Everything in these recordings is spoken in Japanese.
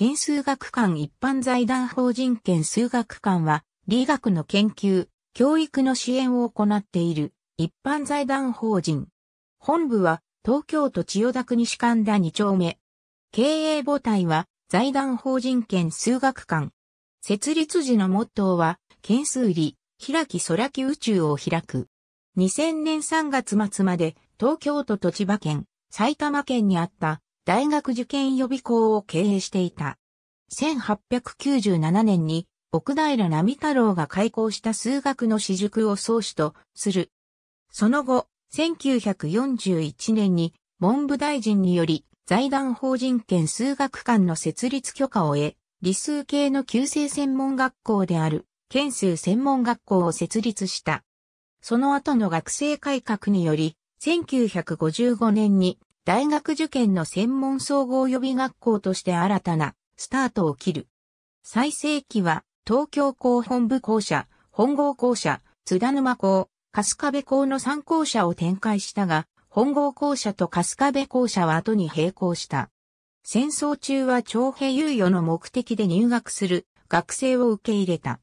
県数学館一般財団法人県数学館は、理学の研究、教育の支援を行っている一般財団法人。本部は東京都千代田区西神田2丁目。経営母体は財団法人県数学館。設立時のモットーは、県数理、開き空き宇宙を開く。2000年3月末まで東京都と千葉県、埼玉県にあった大学受験予備校を経営していた。1897年に奥平並太郎が開校した数学の私塾を創始とする。その後、1941年に文部大臣により財団法人権数学館の設立許可を得、理数系の旧制専門学校である県数専門学校を設立した。その後の学生改革により、1955年に大学受験の専門総合予備学校として新たなスタートを切る。最盛期は東京校本部校舎、本郷校舎、津田沼校、春日部校の3校舎を展開したが、本郷校舎と春日部校舎は後に並行した。戦争中は徴兵猶予の目的で入学する学生を受け入れた。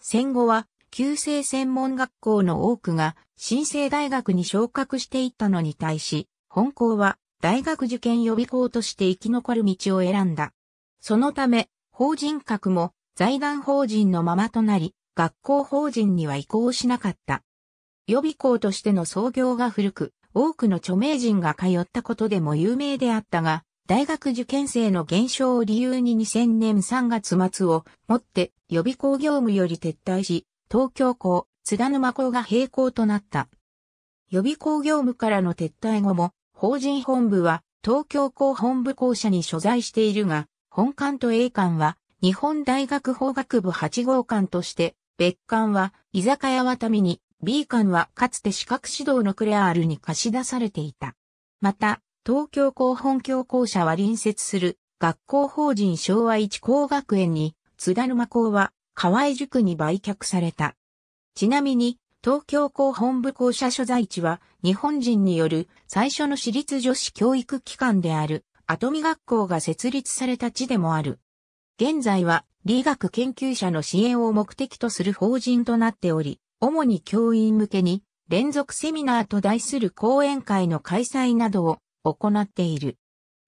戦後は、旧制専門学校の多くが、新生大学に昇格していったのに対し、本校は大学受験予備校として生き残る道を選んだ。そのため、法人格も財団法人のままとなり、学校法人には移行しなかった。予備校としての創業が古く、多くの著名人が通ったことでも有名であったが、大学受験生の減少を理由に2000年3月末をもって予備校業務より撤退し、東京校、津田沼校が閉校となった。予備校業務からの撤退後も法人本部は東京港本部校舎に所在しているが、本館と A 館は日本大学法学部8号館として、別館は居酒屋渡見に、B 館はかつて資格指導のクレアールに貸し出されていた。また、東京港本教校舎は隣接する学校法人昭和一工学園に、津田沼校は河合塾に売却された。ちなみに、東京校本部校舎所在地は日本人による最初の私立女子教育機関であるト見学校が設立された地でもある。現在は理学研究者の支援を目的とする法人となっており、主に教員向けに連続セミナーと題する講演会の開催などを行っている。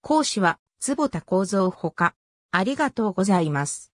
講師は坪田幸三ほか。ありがとうございます。